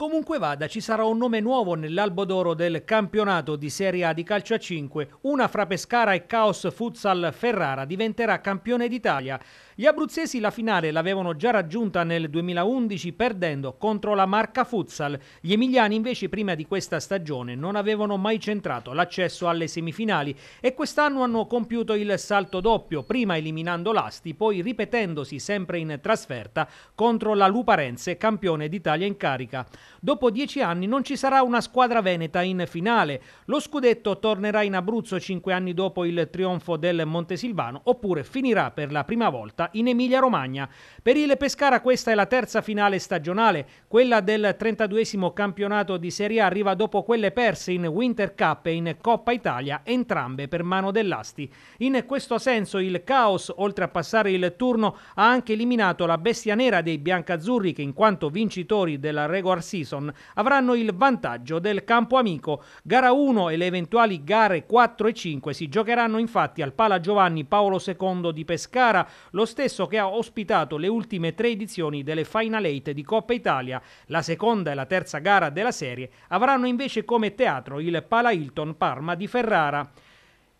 Comunque vada, ci sarà un nome nuovo nell'albo d'oro del campionato di Serie A di calcio a 5. Una fra Pescara e Caos Futsal Ferrara diventerà campione d'Italia. Gli abruzzesi la finale l'avevano già raggiunta nel 2011 perdendo contro la Marca Futsal. Gli emiliani invece prima di questa stagione non avevano mai centrato l'accesso alle semifinali e quest'anno hanno compiuto il salto doppio, prima eliminando l'Asti, poi ripetendosi sempre in trasferta contro la Luparense, campione d'Italia in carica. Dopo dieci anni non ci sarà una squadra veneta in finale. Lo scudetto tornerà in Abruzzo cinque anni dopo il trionfo del Montesilvano oppure finirà per la prima volta in Emilia-Romagna. Per il Pescara questa è la terza finale stagionale, quella del 32 campionato di Serie A arriva dopo quelle perse in Winter Cup e in Coppa Italia, entrambe per mano dell'Asti. In questo senso il caos, oltre a passare il turno, ha anche eliminato la bestia nera dei biancazzurri che in quanto vincitori della regular season avranno il vantaggio del campo amico. Gara 1 e le eventuali gare 4 e 5 si giocheranno infatti al Pala Giovanni Paolo II di Pescara. Lo stesso stesso che ha ospitato le ultime tre edizioni delle Final Eight di Coppa Italia. La seconda e la terza gara della serie avranno invece come teatro il Pala Hilton Parma di Ferrara.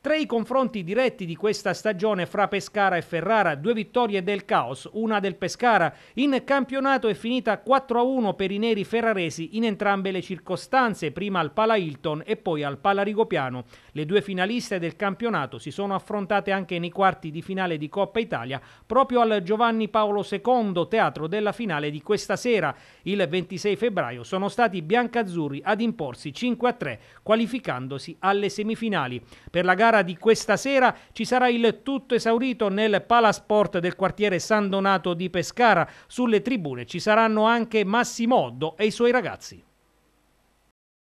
Tre i confronti diretti di questa stagione fra Pescara e Ferrara, due vittorie del caos, una del Pescara. In campionato è finita 4-1 per i neri ferraresi in entrambe le circostanze, prima al Pala Hilton e poi al Pala Rigopiano. Le due finaliste del campionato si sono affrontate anche nei quarti di finale di Coppa Italia, proprio al Giovanni Paolo II, teatro della finale di questa sera. Il 26 febbraio sono stati biancazzurri ad imporsi 5-3, qualificandosi alle semifinali. Per la gara gara di questa sera ci sarà il tutto esaurito nel Palasport del quartiere San Donato di Pescara. Sulle tribune ci saranno anche Massimo Oddo e i suoi ragazzi.